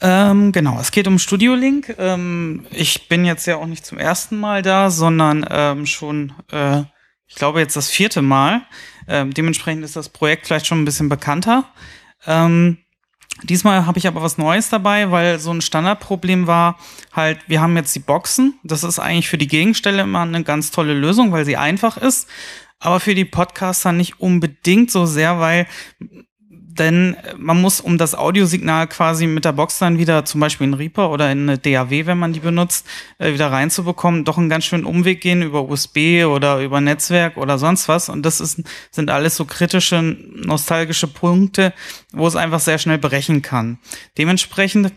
Ähm, genau, es geht um Studio Link. Ähm, ich bin jetzt ja auch nicht zum ersten Mal da, sondern ähm, schon, äh, ich glaube, jetzt das vierte Mal. Ähm, dementsprechend ist das Projekt vielleicht schon ein bisschen bekannter. Ähm, diesmal habe ich aber was Neues dabei, weil so ein Standardproblem war halt, wir haben jetzt die Boxen. Das ist eigentlich für die Gegenstelle immer eine ganz tolle Lösung, weil sie einfach ist aber für die Podcaster nicht unbedingt so sehr, weil denn äh, man muss, um das Audiosignal quasi mit der Box dann wieder zum Beispiel in Reaper oder in eine DAW, wenn man die benutzt, äh, wieder reinzubekommen, doch einen ganz schönen Umweg gehen über USB oder über Netzwerk oder sonst was. Und das ist, sind alles so kritische, nostalgische Punkte, wo es einfach sehr schnell brechen kann. Dementsprechend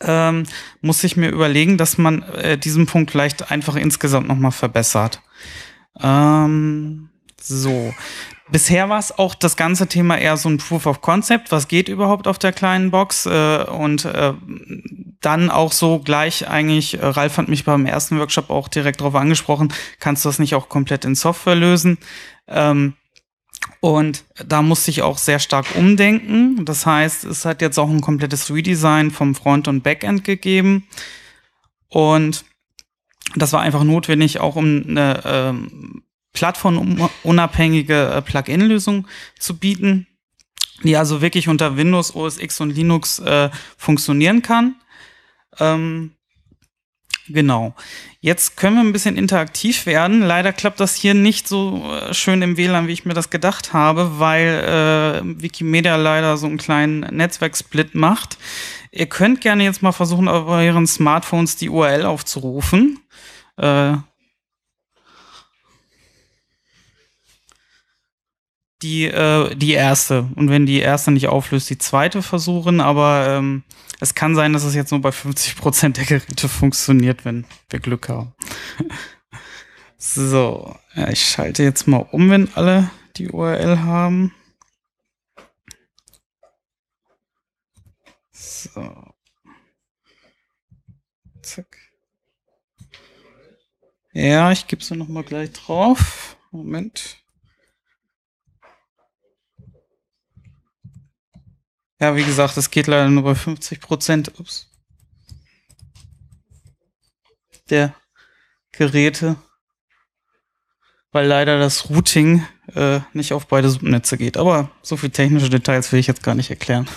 ähm, muss ich mir überlegen, dass man äh, diesen Punkt vielleicht einfach insgesamt nochmal verbessert. Ähm, so, Bisher war es auch das ganze Thema eher so ein Proof of Concept, was geht überhaupt auf der kleinen Box äh, und äh, dann auch so gleich eigentlich, äh, Ralf hat mich beim ersten Workshop auch direkt darauf angesprochen, kannst du das nicht auch komplett in Software lösen? Ähm, und da musste ich auch sehr stark umdenken. Das heißt, es hat jetzt auch ein komplettes Redesign vom Front- und Backend gegeben. Und das war einfach notwendig, auch um eine ähm, plattformunabhängige äh, Plugin-Lösung zu bieten, die also wirklich unter Windows, OS X und Linux äh, funktionieren kann. Ähm, genau. Jetzt können wir ein bisschen interaktiv werden. Leider klappt das hier nicht so äh, schön im WLAN, wie ich mir das gedacht habe, weil äh, Wikimedia leider so einen kleinen Netzwerksplit macht. Ihr könnt gerne jetzt mal versuchen, auf euren Smartphones die URL aufzurufen. Äh, die, äh, die erste. Und wenn die erste nicht auflöst, die zweite versuchen. Aber ähm, es kann sein, dass es jetzt nur bei 50% Prozent der Geräte funktioniert, wenn wir Glück haben. so, ja, ich schalte jetzt mal um, wenn alle die URL haben. So. Zack. Ja, ich gebe es noch mal gleich drauf. Moment. Ja, wie gesagt, es geht leider nur bei 50 Prozent ups, der Geräte, weil leider das Routing äh, nicht auf beide Subnetze geht. Aber so viel technische Details will ich jetzt gar nicht erklären.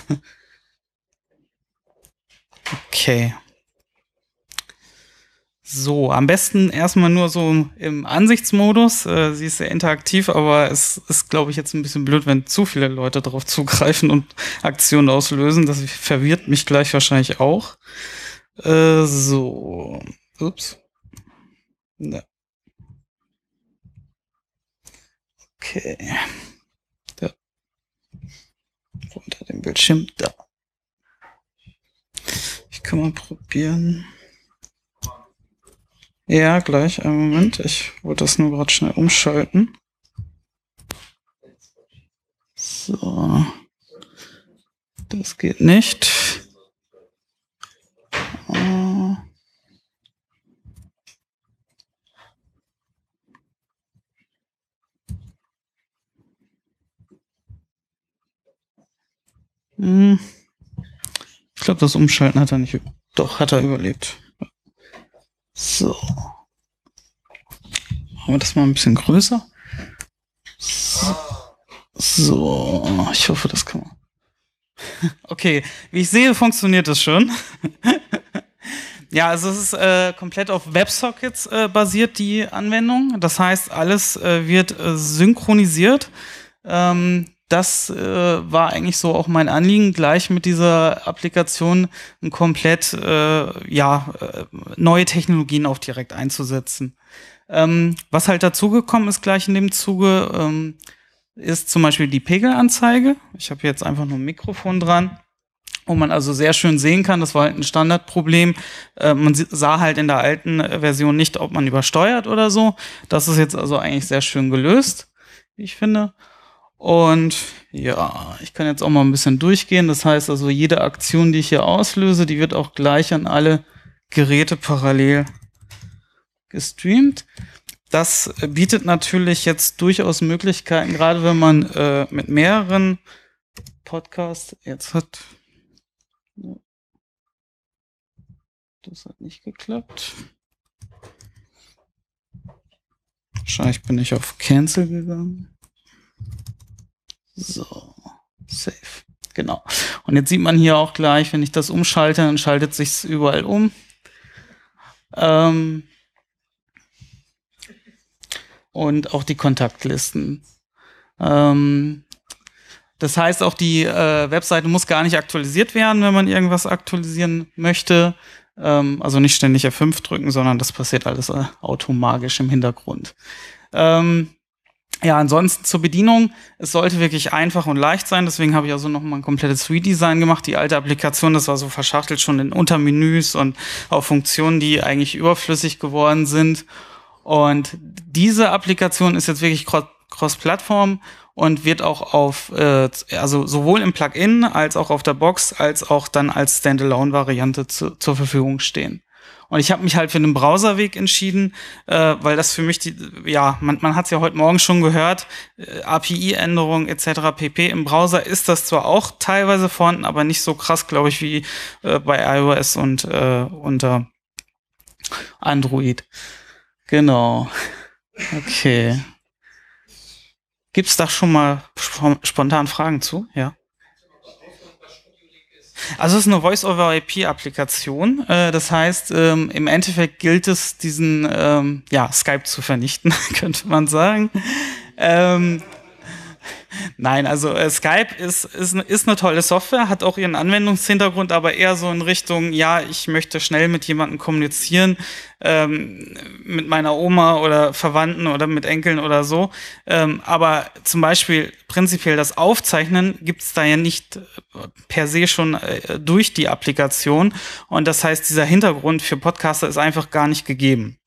okay. So, am besten erstmal nur so im Ansichtsmodus. Äh, sie ist sehr interaktiv, aber es ist, glaube ich, jetzt ein bisschen blöd, wenn zu viele Leute darauf zugreifen und Aktionen auslösen. Das verwirrt mich gleich wahrscheinlich auch. Äh, so. Ups. Ne. Okay. Da. Unter dem Bildschirm. Da. Ich kann mal probieren. Ja, gleich. Einen Moment. Ich wollte das nur gerade schnell umschalten. So. Das geht nicht. Äh. Hm. Ich glaube, das Umschalten hat er nicht. Doch, hat er überlebt. So. Machen wir das mal ein bisschen größer. So, ich hoffe, das kann man. Okay, wie ich sehe, funktioniert das schon. ja, also es ist äh, komplett auf WebSockets äh, basiert, die Anwendung. Das heißt, alles äh, wird äh, synchronisiert. Ähm, das äh, war eigentlich so auch mein Anliegen, gleich mit dieser Applikation komplett äh, ja, neue Technologien auch direkt einzusetzen. Ähm, was halt dazugekommen ist gleich in dem Zuge, ähm, ist zum Beispiel die Pegelanzeige. Ich habe jetzt einfach nur ein Mikrofon dran, wo man also sehr schön sehen kann, das war halt ein Standardproblem. Äh, man sah halt in der alten Version nicht, ob man übersteuert oder so. Das ist jetzt also eigentlich sehr schön gelöst, wie ich finde. Und ja, ich kann jetzt auch mal ein bisschen durchgehen. Das heißt also, jede Aktion, die ich hier auslöse, die wird auch gleich an alle Geräte parallel gestreamt. Das bietet natürlich jetzt durchaus Möglichkeiten, gerade wenn man äh, mit mehreren Podcasts jetzt hat. Das hat nicht geklappt. Wahrscheinlich bin ich auf Cancel gegangen. So, safe. Genau. Und jetzt sieht man hier auch gleich, wenn ich das umschalte, dann schaltet sich's überall um. Ähm, und auch die Kontaktlisten. Ähm, das heißt, auch die äh, Webseite muss gar nicht aktualisiert werden, wenn man irgendwas aktualisieren möchte. Ähm, also nicht ständig F5 drücken, sondern das passiert alles äh, automagisch im Hintergrund. Ähm, ja, ansonsten zur Bedienung. Es sollte wirklich einfach und leicht sein. Deswegen habe ich also nochmal ein komplettes Redesign gemacht. Die alte Applikation, das war so verschachtelt schon in Untermenüs und auch Funktionen, die eigentlich überflüssig geworden sind. Und diese Applikation ist jetzt wirklich cross-Plattform und wird auch auf, äh, also sowohl im Plugin als auch auf der Box, als auch dann als Standalone-Variante zu, zur Verfügung stehen. Und ich habe mich halt für den Browserweg entschieden, äh, weil das für mich die, ja, man, man hat es ja heute Morgen schon gehört, äh, API-Änderungen etc. pp. Im Browser ist das zwar auch teilweise vorhanden, aber nicht so krass, glaube ich, wie äh, bei iOS und äh, unter Android. Genau. Okay. Gibt es da schon mal sp spontan Fragen zu? Ja. Also es ist eine Voice-over-IP-Applikation. Äh, das heißt, ähm, im Endeffekt gilt es, diesen ähm, ja, Skype zu vernichten, könnte man sagen. Ähm, Nein, also äh, Skype ist, ist, ist eine tolle Software, hat auch ihren Anwendungshintergrund, aber eher so in Richtung, ja, ich möchte schnell mit jemandem kommunizieren, ähm, mit meiner Oma oder Verwandten oder mit Enkeln oder so. Ähm, aber zum Beispiel prinzipiell das Aufzeichnen gibt es da ja nicht äh, per se schon äh, durch die Applikation. Und das heißt, dieser Hintergrund für Podcaster ist einfach gar nicht gegeben.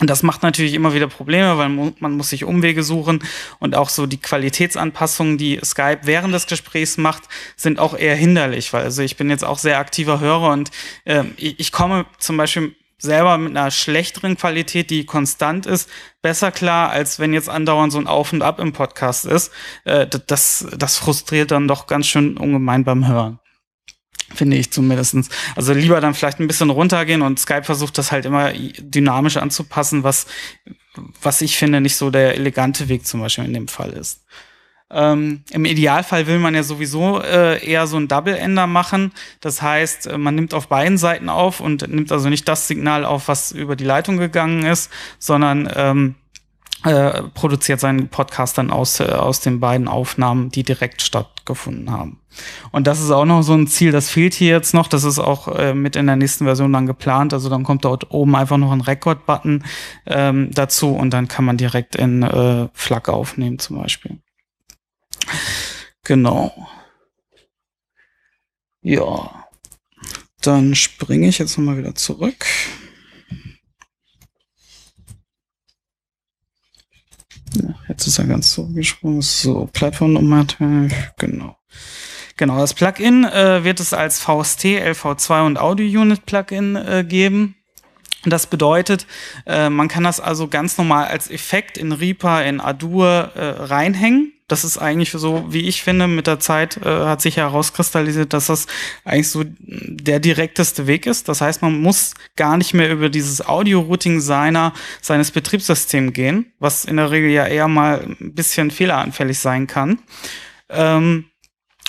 Und das macht natürlich immer wieder Probleme, weil man muss sich Umwege suchen und auch so die Qualitätsanpassungen, die Skype während des Gesprächs macht, sind auch eher hinderlich, weil also ich bin jetzt auch sehr aktiver Hörer und äh, ich, komme zum Beispiel selber mit einer schlechteren Qualität, die konstant ist, besser klar, als wenn jetzt andauernd so ein Auf und Ab im Podcast ist. Äh, das, das frustriert dann doch ganz schön ungemein beim Hören finde ich zumindestens. Also lieber dann vielleicht ein bisschen runtergehen und Skype versucht das halt immer dynamisch anzupassen, was, was ich finde nicht so der elegante Weg zum Beispiel in dem Fall ist. Ähm, Im Idealfall will man ja sowieso äh, eher so ein Double-Ender machen. Das heißt, äh, man nimmt auf beiden Seiten auf und nimmt also nicht das Signal auf, was über die Leitung gegangen ist, sondern ähm, äh, produziert seinen Podcast dann aus, äh, aus den beiden Aufnahmen, die direkt stattgefunden haben. Und das ist auch noch so ein Ziel, das fehlt hier jetzt noch. Das ist auch äh, mit in der nächsten Version dann geplant. Also dann kommt dort oben einfach noch ein rekord button ähm, dazu und dann kann man direkt in äh, FLAC aufnehmen zum Beispiel. Genau. Ja. Dann springe ich jetzt nochmal wieder zurück. Ja, jetzt ist er ganz so gesprungen. So, Plattformnomativ, genau. Genau, das Plugin äh, wird es als VST, LV2 und Audio Unit Plugin äh, geben. Das bedeutet, äh, man kann das also ganz normal als Effekt in Reaper, in Adur äh, reinhängen das ist eigentlich so, wie ich finde, mit der Zeit äh, hat sich herauskristallisiert, dass das eigentlich so der direkteste Weg ist. Das heißt, man muss gar nicht mehr über dieses Audio-Routing seiner, seines Betriebssystems gehen, was in der Regel ja eher mal ein bisschen fehleranfällig sein kann. Ähm,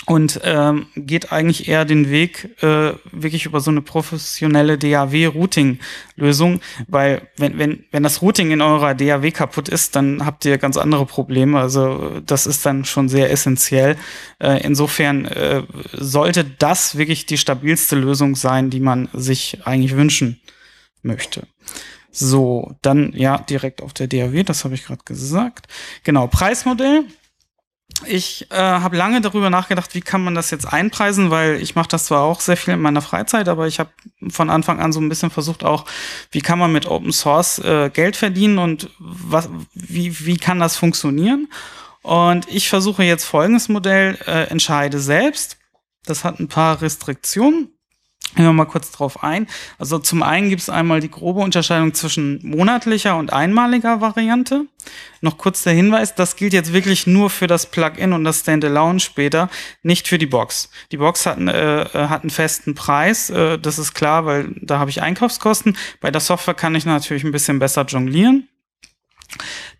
und ähm, geht eigentlich eher den Weg äh, wirklich über so eine professionelle DAW-Routing-Lösung, weil wenn, wenn, wenn das Routing in eurer DAW kaputt ist, dann habt ihr ganz andere Probleme. Also das ist dann schon sehr essentiell. Äh, insofern äh, sollte das wirklich die stabilste Lösung sein, die man sich eigentlich wünschen möchte. So, dann ja direkt auf der DAW, das habe ich gerade gesagt. Genau, Preismodell ich äh, habe lange darüber nachgedacht, wie kann man das jetzt einpreisen, weil ich mache das zwar auch sehr viel in meiner Freizeit, aber ich habe von Anfang an so ein bisschen versucht auch, wie kann man mit Open Source äh, Geld verdienen und was, wie, wie kann das funktionieren? Und ich versuche jetzt folgendes Modell, äh, entscheide selbst. Das hat ein paar Restriktionen. Gehen wir mal kurz drauf ein. Also zum einen gibt es einmal die grobe Unterscheidung zwischen monatlicher und einmaliger Variante. Noch kurz der Hinweis, das gilt jetzt wirklich nur für das Plugin und das Standalone später, nicht für die Box. Die Box hat, äh, hat einen festen Preis, äh, das ist klar, weil da habe ich Einkaufskosten. Bei der Software kann ich natürlich ein bisschen besser jonglieren.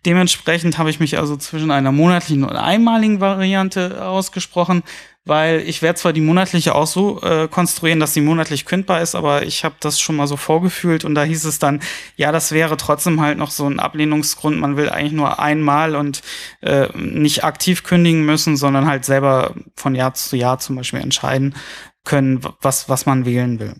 Dementsprechend habe ich mich also zwischen einer monatlichen und einmaligen Variante ausgesprochen, weil ich werde zwar die monatliche auch so äh, konstruieren, dass sie monatlich kündbar ist, aber ich habe das schon mal so vorgefühlt und da hieß es dann, ja, das wäre trotzdem halt noch so ein Ablehnungsgrund, man will eigentlich nur einmal und äh, nicht aktiv kündigen müssen, sondern halt selber von Jahr zu Jahr zum Beispiel entscheiden können, was, was man wählen will.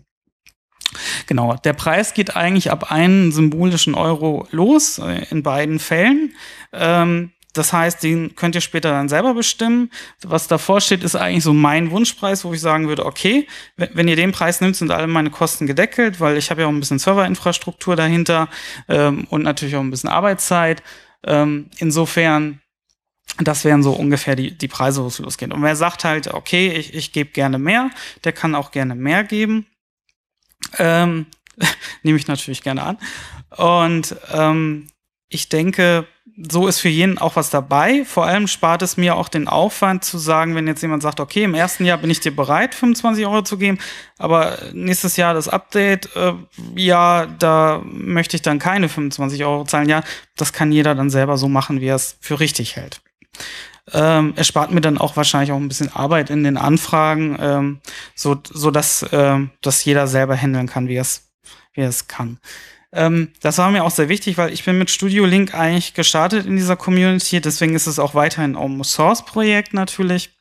Genau, der Preis geht eigentlich ab einen symbolischen Euro los, äh, in beiden Fällen. Ähm, das heißt, den könnt ihr später dann selber bestimmen. Was davor steht, ist eigentlich so mein Wunschpreis, wo ich sagen würde, okay, wenn ihr den Preis nimmt, sind alle meine Kosten gedeckelt, weil ich habe ja auch ein bisschen Serverinfrastruktur dahinter ähm, und natürlich auch ein bisschen Arbeitszeit. Ähm, insofern, das wären so ungefähr die, die Preise, wo es losgeht. Und wer sagt halt, okay, ich, ich gebe gerne mehr, der kann auch gerne mehr geben. Ähm, nehme ich natürlich gerne an. Und ähm, ich denke, so ist für jeden auch was dabei. Vor allem spart es mir auch den Aufwand zu sagen, wenn jetzt jemand sagt, okay, im ersten Jahr bin ich dir bereit, 25 Euro zu geben, aber nächstes Jahr das Update, äh, ja, da möchte ich dann keine 25 Euro zahlen. Ja, das kann jeder dann selber so machen, wie er es für richtig hält. Ähm, erspart mir dann auch wahrscheinlich auch ein bisschen Arbeit in den Anfragen, ähm, so, so dass ähm, das jeder selber handeln kann, wie es wie es kann. Ähm, das war mir auch sehr wichtig, weil ich bin mit Studio Link eigentlich gestartet in dieser Community, deswegen ist es auch weiterhin Open Source Projekt natürlich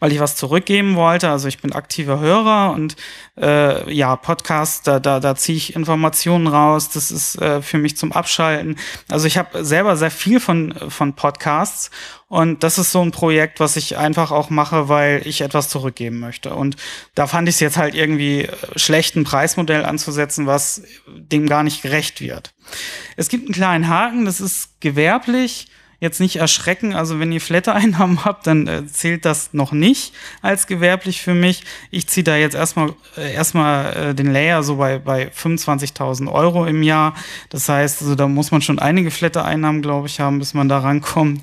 weil ich was zurückgeben wollte. Also ich bin aktiver Hörer und äh, ja, Podcast, da, da, da ziehe ich Informationen raus. Das ist äh, für mich zum Abschalten. Also ich habe selber sehr viel von, von Podcasts und das ist so ein Projekt, was ich einfach auch mache, weil ich etwas zurückgeben möchte. Und da fand ich es jetzt halt irgendwie äh, schlecht, ein Preismodell anzusetzen, was dem gar nicht gerecht wird. Es gibt einen kleinen Haken, das ist gewerblich jetzt nicht erschrecken. Also wenn ihr Flatter-Einnahmen habt, dann äh, zählt das noch nicht als gewerblich für mich. Ich ziehe da jetzt erstmal äh, erstmal äh, den Layer so bei, bei 25.000 Euro im Jahr. Das heißt, also da muss man schon einige Flatter-Einnahmen, glaube ich, haben, bis man da rankommt.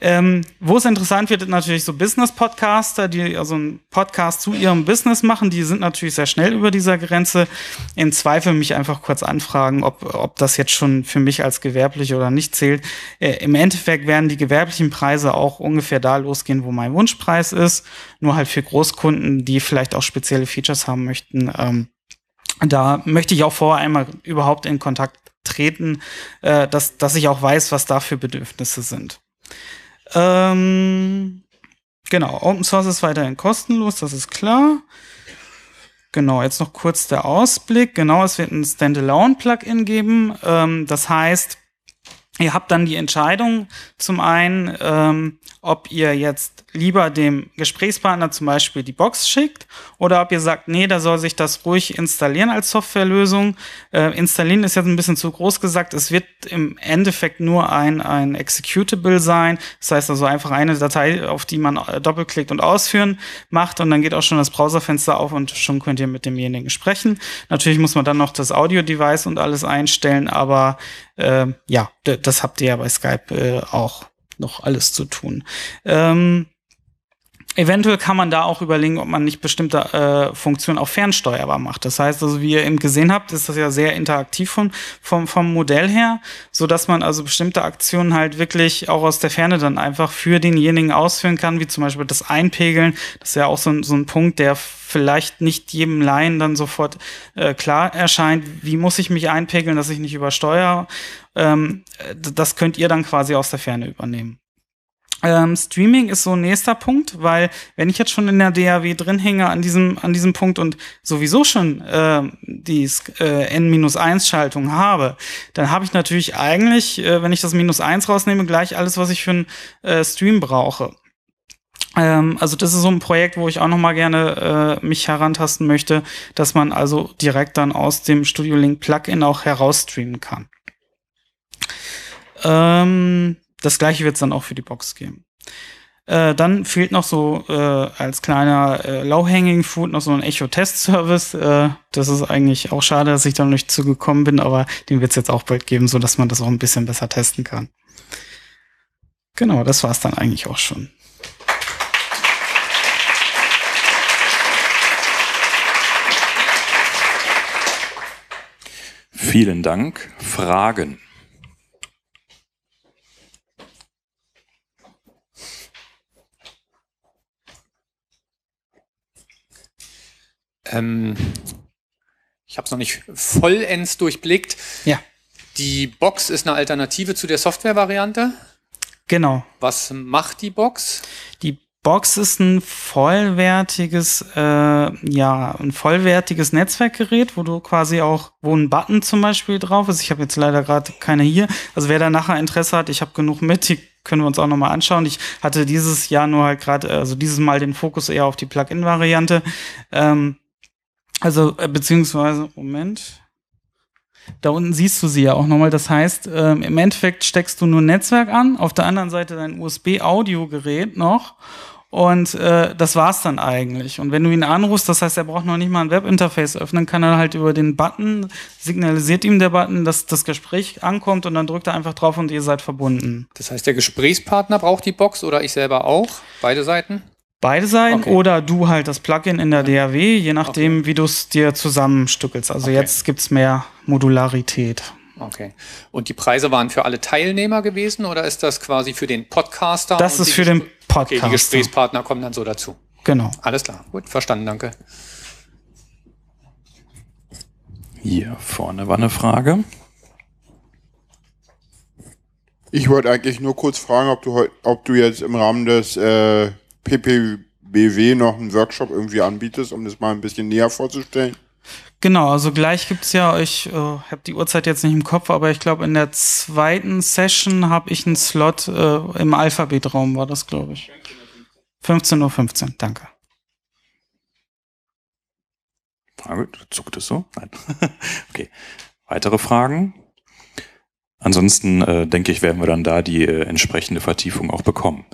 Ähm, Wo es interessant wird, natürlich so Business-Podcaster, die also einen Podcast zu ihrem Business machen, die sind natürlich sehr schnell über dieser Grenze. Im Zweifel mich einfach kurz anfragen, ob, ob das jetzt schon für mich als gewerblich oder nicht zählt. Äh, Im Endeffekt werden die gewerblichen Preise auch ungefähr da losgehen, wo mein Wunschpreis ist. Nur halt für Großkunden, die vielleicht auch spezielle Features haben möchten. Ähm, da möchte ich auch vorher einmal überhaupt in Kontakt treten, äh, dass, dass ich auch weiß, was da für Bedürfnisse sind. Ähm, genau, Open Source ist weiterhin kostenlos, das ist klar. Genau, jetzt noch kurz der Ausblick. Genau, es wird ein Standalone-Plugin geben. Ähm, das heißt, ihr habt dann die Entscheidung zum einen, ähm, ob ihr jetzt lieber dem Gesprächspartner zum Beispiel die Box schickt oder ob ihr sagt, nee, da soll sich das ruhig installieren als Softwarelösung. Äh, installieren ist jetzt ein bisschen zu groß gesagt. Es wird im Endeffekt nur ein, ein Executable sein. Das heißt also einfach eine Datei, auf die man äh, doppelklickt und ausführen macht und dann geht auch schon das Browserfenster auf und schon könnt ihr mit demjenigen sprechen. Natürlich muss man dann noch das Audio-Device und alles einstellen, aber äh, ja, das habt ihr ja bei Skype äh, auch noch alles zu tun. Ähm, Eventuell kann man da auch überlegen, ob man nicht bestimmte äh, Funktionen auch fernsteuerbar macht. Das heißt, also wie ihr eben gesehen habt, ist das ja sehr interaktiv von, vom, vom Modell her, so dass man also bestimmte Aktionen halt wirklich auch aus der Ferne dann einfach für denjenigen ausführen kann, wie zum Beispiel das Einpegeln. Das ist ja auch so ein, so ein Punkt, der vielleicht nicht jedem Laien dann sofort äh, klar erscheint, wie muss ich mich einpegeln, dass ich nicht übersteuere. Ähm, das könnt ihr dann quasi aus der Ferne übernehmen. Ähm, Streaming ist so ein nächster Punkt, weil wenn ich jetzt schon in der DAW drin hänge an diesem, an diesem Punkt und sowieso schon ähm, äh, die äh, N-1-Schaltung habe, dann habe ich natürlich eigentlich, äh, wenn ich das Minus 1 rausnehme, gleich alles, was ich für einen äh, Stream brauche. Ähm, also das ist so ein Projekt, wo ich auch noch mal gerne äh, mich herantasten möchte, dass man also direkt dann aus dem Studio Link Plugin auch herausstreamen kann. Ähm das gleiche wird es dann auch für die Box geben. Äh, dann fehlt noch so äh, als kleiner äh, Low-Hanging Food noch so ein Echo-Test-Service. Äh, das ist eigentlich auch schade, dass ich da noch nicht zugekommen bin, aber den wird es jetzt auch bald geben, sodass man das auch ein bisschen besser testen kann. Genau, das war es dann eigentlich auch schon. Vielen Dank. Fragen? ähm, ich habe es noch nicht vollends durchblickt. Ja. Die Box ist eine Alternative zu der Software-Variante. Genau. Was macht die Box? Die Box ist ein vollwertiges, äh, ja, ein vollwertiges Netzwerkgerät, wo du quasi auch, wo ein Button zum Beispiel drauf ist. Ich habe jetzt leider gerade keine hier. Also wer da nachher Interesse hat, ich habe genug mit, die können wir uns auch nochmal anschauen. Ich hatte dieses Jahr nur halt gerade, äh, also dieses Mal den Fokus eher auf die Plugin-Variante. Ähm, also, äh, beziehungsweise, Moment. Da unten siehst du sie ja auch nochmal. Das heißt, ähm, im Endeffekt steckst du nur ein Netzwerk an, auf der anderen Seite dein usb audio gerät noch. Und äh, das war's dann eigentlich. Und wenn du ihn anrufst, das heißt, er braucht noch nicht mal ein Webinterface öffnen, kann er halt über den Button, signalisiert ihm der Button, dass das Gespräch ankommt und dann drückt er einfach drauf und ihr seid verbunden. Das heißt, der Gesprächspartner braucht die Box oder ich selber auch? Beide Seiten? Beide sein okay. oder du halt das Plugin in der DAW, je nachdem, okay. wie du es dir zusammenstückelst. Also okay. jetzt gibt es mehr Modularität. Okay. Und die Preise waren für alle Teilnehmer gewesen oder ist das quasi für den Podcaster? Das ist für den Podcaster. Okay, die Gesprächspartner kommen dann so dazu. Genau. Alles klar. Gut, verstanden, danke. Hier vorne war eine Frage. Ich wollte eigentlich nur kurz fragen, ob du, ob du jetzt im Rahmen des äh PPBW noch einen Workshop irgendwie anbietest, um das mal ein bisschen näher vorzustellen? Genau, also gleich gibt es ja, ich äh, habe die Uhrzeit jetzt nicht im Kopf, aber ich glaube, in der zweiten Session habe ich einen Slot äh, im Alphabetraum, war das, glaube ich. 15.15 Uhr, 15, danke. Frage? Zuckt es so? Nein. okay. Weitere Fragen? Ansonsten äh, denke ich, werden wir dann da die äh, entsprechende Vertiefung auch bekommen.